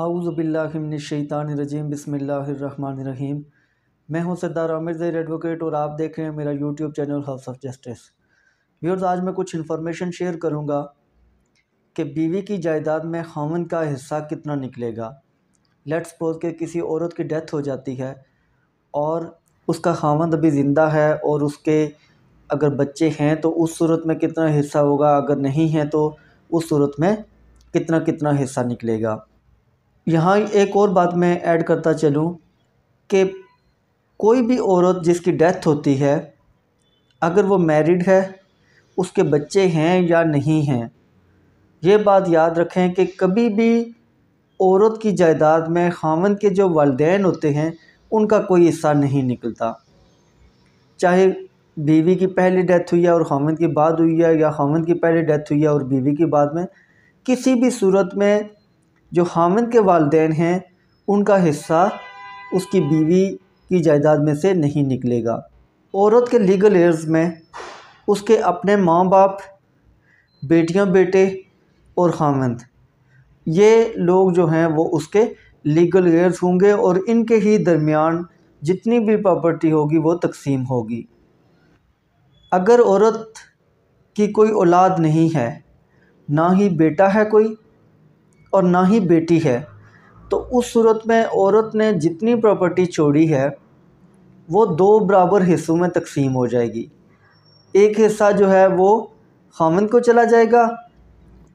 आउज़बिल्लाशैतानरजीम बसमीम मैं हूं सरदार आमिर जैर एडवोकेट और आप देख रहे हैं मेरा YouTube channel house of justice viewers आज मैं कुछ इन्फॉर्मेशन शेयर करूंगा कि बीवी की जायदाद में खामन का हिस्सा कितना निकलेगा लेट्स सपोज के किसी औरत की डेथ हो जाती है और उसका खामन अभी ज़िंदा है और उसके अगर बच्चे हैं तो उस सूरत में कितना हिस्सा होगा अगर नहीं है तो उस सूरत में कितना कितना हिस्सा निकलेगा यहाँ एक और बात मैं ऐड करता चलूँ कि कोई भी औरत जिसकी डेथ होती है अगर वो मैरिड है उसके बच्चे हैं या नहीं हैं ये बात याद रखें कि कभी भी औरत की जायदाद में खामन के जो वालदेन होते हैं उनका कोई हिस्सा नहीं निकलता चाहे बीवी की पहली डेथ हुई है और खामन की बाद हुई है या खामन की पहली डेथ हुई है और बीवी की बाद में किसी भी सूरत में जो हामिद के वालदे हैं उनका हिस्सा उसकी बीवी की जायदाद में से नहीं निकलेगा औरत के लीगल एयर्स में उसके अपने माँ बाप बेटियाँ बेटे और हामिद ये लोग जो हैं वो उसके लीगल एयर्स होंगे और इनके ही दरमियान जितनी भी प्रॉपर्टी होगी वो तकसीम होगी अगर औरत की कोई औलाद नहीं है ना ही बेटा है कोई और ना ही बेटी है तो उस सूरत में औरत ने जितनी प्रॉपर्टी छोड़ी है वो दो बराबर हिस्सों में तकसीम हो जाएगी एक हिस्सा जो है वो खामन को चला जाएगा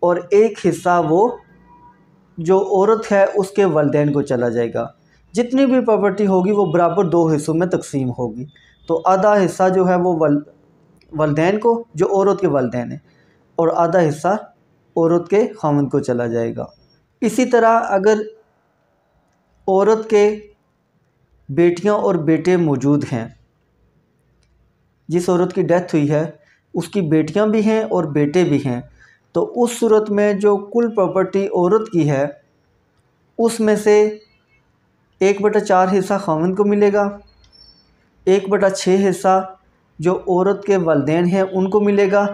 और एक हिस्सा वो जो औरत है उसके वालदेन को चला जाएगा जितनी भी प्रॉपर्टी होगी वो बराबर दो हिस्सों में तकसीम होगी तो आधा हिस्सा जो है वो वल वालदेन को जो औरत के वालदेन है और आधा हिस्सा औरत के खामन को चला जाएगा इसी तरह अगर औरत के बेटियां और बेटे मौजूद हैं जिस औरत की डेथ हुई है उसकी बेटियां भी हैं और बेटे भी हैं तो उस सूरत में जो कुल प्रॉपर्टी औरत की है उसमें से एक बटा चार हिस्सा खामन को मिलेगा एक बटा छः हिस्सा जो औरत के वालदेन हैं उनको मिलेगा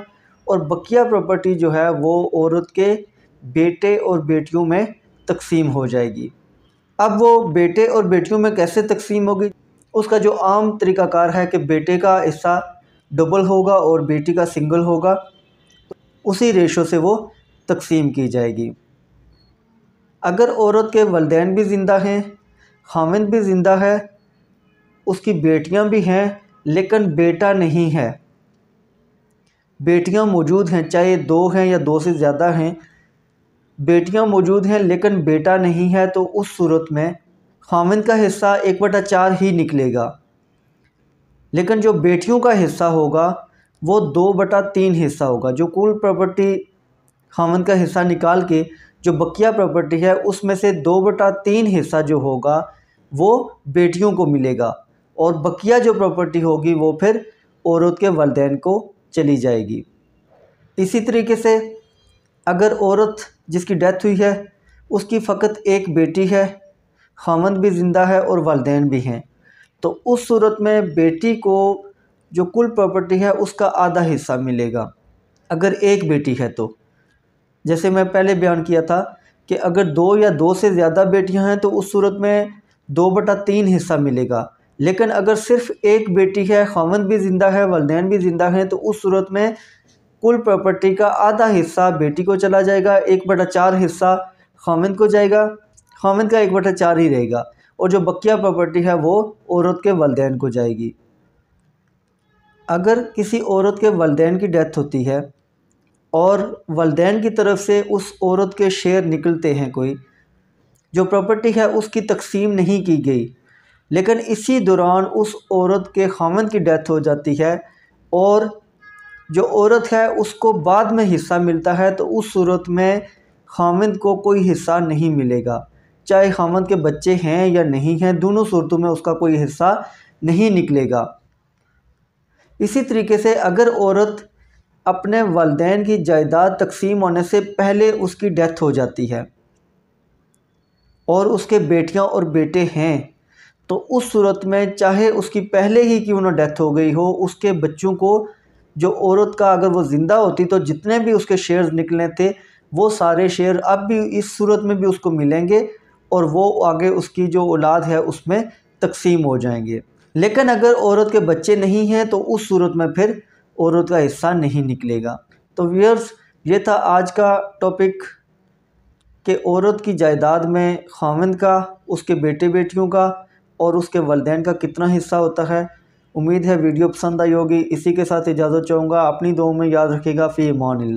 और बकिया प्रॉपर्टी जो है वो औरत के बेटे और बेटियों में तकसीम हो जाएगी अब वो बेटे और बेटियों में कैसे तकसीम होगी उसका जो आम तरीकाकार है कि बेटे का हिस्सा डबल होगा और बेटी का सिंगल होगा उसी रेशो से वो तकसीम की जाएगी अगर औरत के वालदेन भी ज़िंदा हैं खाविंद भी ज़िंदा है उसकी बेटियां भी हैं लेकिन बेटा नहीं है बेटियां मौजूद हैं चाहे दो हैं या दो से ज़्यादा हैं बेटियां मौजूद हैं लेकिन बेटा नहीं है तो उस सूरत में खामिंद का हिस्सा एक बटा चार ही निकलेगा लेकिन जो बेटियों का हिस्सा होगा वो दो बटा तीन हिस्सा होगा जो कुल प्रॉपर्टी खामिंद का हिस्सा निकाल के जो बकिया प्रॉपर्टी है उसमें से दो बटा तीन हिस्सा जो होगा वो बेटियों को मिलेगा और बकिया जो प्रॉपर्टी होगी वो फिर औरत के वालदेन को चली जाएगी इसी तरीके से अगर औरत जिसकी डेथ हुई है उसकी फ़कत एक बेटी है खामंद भी ज़िंदा है और वालदेन भी हैं तो उस सूरत में बेटी को जो कुल प्रॉपर्टी है उसका आधा हिस्सा मिलेगा अगर एक बेटी है तो जैसे मैं पहले बयान किया था कि अगर दो या दो से ज़्यादा बेटियां हैं तो उस सूरत में दो बटा तीन हिस्सा मिलेगा लेकिन अगर सिर्फ़ एक बेटी है खामंद भी ज़िंदा है वालदेन भी ज़िंदा हैं तो उस सूरत में कुल प्रॉपर्टी का आधा हिस्सा बेटी को चला जाएगा एक बटा चार हिस्सा खामिंद को जाएगा खामिंद का एक बटा चार ही रहेगा और जो बकिया प्रॉपर्टी है वो औरत के वालदेन को जाएगी अगर किसी औरत के वालदेन की डेथ होती है और वालदेन की तरफ से उस औरत के शेयर निकलते हैं कोई जो प्रॉपर्टी है उसकी तकसीम नहीं की गई लेकिन इसी दौरान उस औरत के खामन की डेथ हो जाती है और जो औरत है उसको बाद में हिस्सा मिलता है तो उस सूरत में खामिद को कोई हिस्सा नहीं मिलेगा चाहे खामद के बच्चे हैं या नहीं हैं दोनों सूरतों में उसका कोई हिस्सा नहीं निकलेगा इसी तरीके से अगर औरत अपने वालदेन की जायदाद तकसीम होने से पहले उसकी डेथ हो जाती है और उसके बेटियां और बेटे हैं तो उस सूरत में चाहे उसकी पहले ही क्यों ना डेथ हो गई हो उसके बच्चों को जो औरत का अगर वो ज़िंदा होती तो जितने भी उसके शेयर निकले थे वो सारे शेयर अब भी इस सूरत में भी उसको मिलेंगे और वो आगे उसकी जो औलाद है उसमें तकसीम हो जाएंगे लेकिन अगर औरत के बच्चे नहीं हैं तो उस सूरत में फिर औरत का हिस्सा नहीं निकलेगा तो व्यर्स ये था आज का टॉपिक कि औरत की जायदाद में खाविंद का उसके बेटे बेटियों का और उसके वालदेन का कितना हिस्सा होता है उम्मीद है वीडियो पसंद आई होगी इसी के साथ इजाज़त चाहूँगा अपनी दो में याद रखेगा फ़ी मान